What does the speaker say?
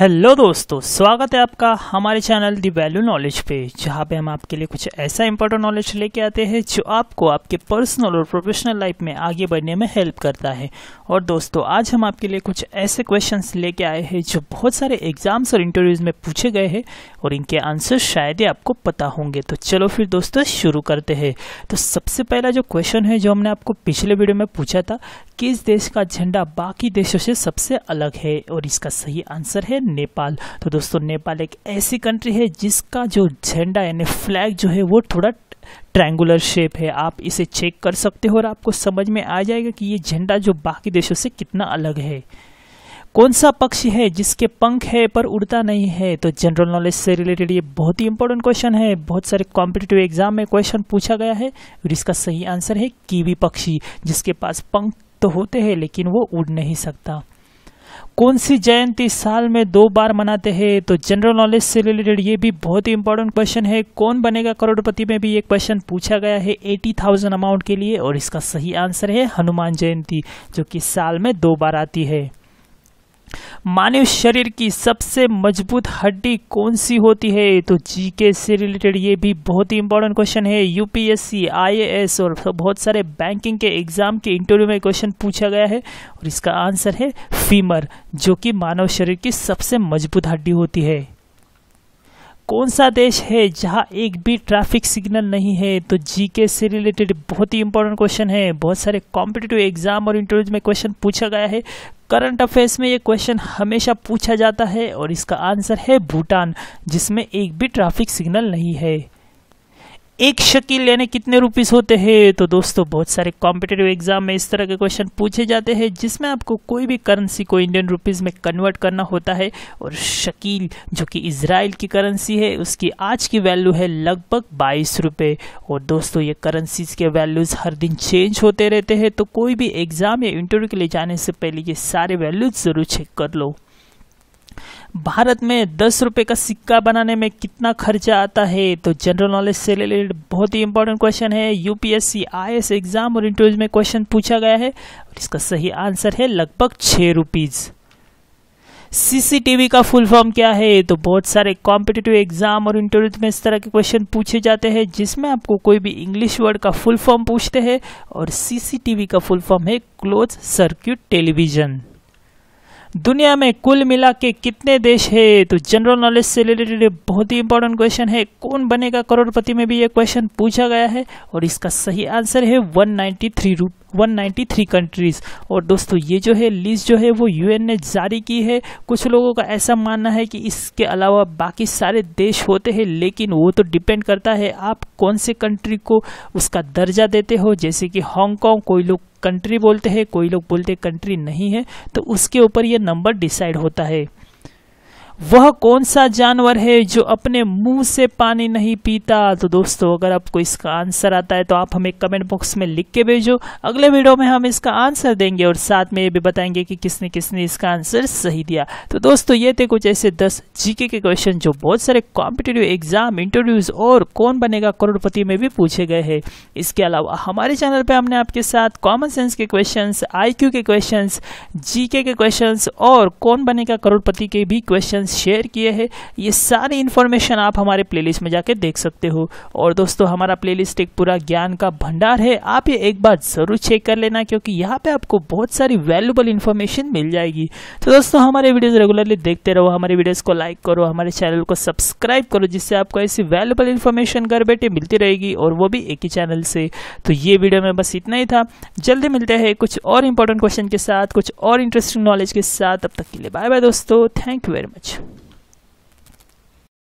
hello दोस्तों स्वागत है आपका हमारे चैनल दी वैल्यू नॉलेज पे जहाँ पे हम आपके लिए कुछ ऐसा इंपॉर्टेंट नॉलेज लेके आते हैं जो आपको आपके पर्सनल और प्रोफेशनल लाइफ में आगे बढ़ने में हेल्प करता है और दोस्तों आज हम आपके लिए कुछ ऐसे क्वेश्चंस लेके आए हैं जो बहुत सारे एग्जाम्स और इंटरव्यूज़ में पूछे गए हैं और इनके आंसर शायद ही आपको पता होंगे तो चलो फिर दोस्तों शुरू करते हैं तो सबसे पहला जो क्वेश्चन है जो हमने आपको पिछले वीडियो में पूछा था किस देश का झंडा बाकी देशों से सबसे अलग है और इसका सही आंसर है नेपाल तो दोस्तों नेपाल एक ऐसी कंट्री है जिसका जो झंडा यानी फ्लैग जो है वो थोड़ा ट्रायंगुलर शेप है आप इसे चेक कर सकते हो और आपको समझ में आ जाएगा कि ये झंडा जो बाकी देशों से कितना अलग है कौन सा पक्षी है जिसके पंख है पर उड़ता नहीं है तो जनरल नॉलेज से रिलेटेड ये बहुत ही इंपॉर्टेंट क्वेश्चन है बहुत सारे कॉम्पिटेटिव एग्जाम में क्वेश्चन पूछा गया है और इसका सही आंसर है कीवी पक्षी जिसके पास पंख तो होते हैं लेकिन वो उड़ नहीं सकता कौन सी जयंती साल में दो बार मनाते हैं तो जनरल नॉलेज से रिलेटेड ये भी बहुत ही इंपॉर्टेंट क्वेश्चन है कौन बनेगा करोड़पति में भी एक क्वेश्चन पूछा गया है एटी थाउजेंड अमाउंट के लिए और इसका सही आंसर है हनुमान जयंती जो कि साल में दो बार आती है मानव शरीर की सबसे मजबूत हड्डी कौन सी होती है तो जीके से रिलेटेड ये भी बहुत ही इंपॉर्टेंट क्वेश्चन है यूपीएससी आईएएस और बहुत सारे बैंकिंग के एग्जाम के इंटरव्यू में क्वेश्चन पूछा गया है और इसका आंसर है फीमर जो कि मानव शरीर की सबसे मजबूत हड्डी होती है कौन सा देश है जहाँ एक भी ट्रैफिक सिग्नल नहीं है तो जीके से रिलेटेड बहुत ही इंपॉर्टेंट क्वेश्चन है बहुत सारे कॉम्पिटेटिव एग्जाम और इंटरव्यूज में क्वेश्चन पूछा गया है करंट अफेयर्स में ये क्वेश्चन हमेशा पूछा जाता है और इसका आंसर है भूटान जिसमें एक भी ट्रैफिक सिग्नल नहीं है एक शकील लेने कितने रुपीस होते हैं तो दोस्तों बहुत सारे कॉम्पिटेटिव एग्जाम में इस तरह के क्वेश्चन पूछे जाते हैं जिसमें आपको कोई भी करेंसी को इंडियन रुपीस में कन्वर्ट करना होता है और शकील जो कि इसराइल की करेंसी है उसकी आज की वैल्यू है लगभग बाईस रुपये और दोस्तों ये करेंसीज के वैल्यूज़ हर दिन चेंज होते रहते हैं तो कोई भी एग्ज़ाम या इंटरव्यू के लिए जाने से पहले ये सारे वैल्यूज़ ज़रूर चेक कर लो भारत में दस रुपये का सिक्का बनाने में कितना खर्चा आता है तो जनरल नॉलेज से रिलेटेड बहुत ही इंपॉर्टेंट क्वेश्चन है यूपीएससी आईएएस एग्जाम और इंटरव्यूज में क्वेश्चन पूछा गया है और इसका सही आंसर है लगभग छः रुपीज़ सीसीटीवी का फुल फॉर्म क्या है तो बहुत सारे कॉम्पिटेटिव एग्जाम और इंटरव्यू में इस तरह के क्वेश्चन पूछे जाते हैं जिसमें आपको कोई भी इंग्लिश वर्ड का फुल फॉर्म पूछते हैं और सीसीटीवी का फुल फॉर्म है क्लोज सर्क्यूट टेलीविजन दुनिया में कुल मिला के कितने देश है तो जनरल नॉलेज से रिलेटेड बहुत ही इंपॉर्टेंट क्वेश्चन है कौन बनेगा करोड़पति में भी ये क्वेश्चन पूछा गया है और इसका सही आंसर है 193 ninety three root one countries और दोस्तों ये जो है लिस्ट जो है वो यूएन ने जारी की है कुछ लोगों का ऐसा मानना है कि इसके अलावा बाकी सारे देश होते हैं लेकिन वो तो डिपेंड करता है आप कौन से कंट्री को उसका दर्जा देते हो जैसे कि हांगकॉन्ग कोई लोग कंट्री बोलते हैं कोई लोग बोलते हैं कंट्री नहीं है तो उसके ऊपर ये नंबर डिसाइड होता है वह कौन सा जानवर है जो अपने मुंह से पानी नहीं पीता तो दोस्तों अगर आपको इसका आंसर आता है तो आप हमें कमेंट बॉक्स में लिख के भेजो अगले वीडियो में हम इसका आंसर देंगे और साथ में ये भी बताएंगे कि किसने किसने इसका आंसर सही दिया तो दोस्तों ये थे कुछ ऐसे दस जीके के क्वेश्चन जो बहुत सारे कॉम्पिटेटिव एग्जाम इंटरव्यूज और कौन बनेगा करोड़पति में भी पूछे गए हैं इसके अलावा हमारे चैनल पर हमने आपके साथ कॉमन सेंस के क्वेश्चन आई के क्वेश्चन जी के क्वेश्चन और कौन बनेगा करोड़पति के भी क्वेश्चन कमेंट्स शेयर किए हैं ये सारी इन्फॉर्मेशन आप हमारे प्लेलिस्ट में जाके देख सकते हो और दोस्तों हमारा प्लेलिस्ट एक पूरा ज्ञान का भंडार है आप ये एक बार ज़रूर चेक कर लेना क्योंकि यहाँ पे आपको बहुत सारी वैल्यूबल इन्फॉर्मेशन मिल जाएगी तो दोस्तों हमारे वीडियोज़ रेगुलरली देखते रहो हमारे वीडियोज़ को लाइक करो हमारे चैनल को सब्सक्राइब करो जिससे आपको ऐसी वैल्यूबल इन्फॉर्मेशन घर बैठे मिलती रहेगी और वो भी एक ही चैनल से तो ये वीडियो में बस इतना ही था जल्दी मिलते हैं कुछ और इंपॉर्टेंट क्वेश्चन के साथ कुछ और इंटरेस्टिंग नॉलेज के साथ तब तक के लिए बाय बाय दोस्तों थैंक यू वेरी मच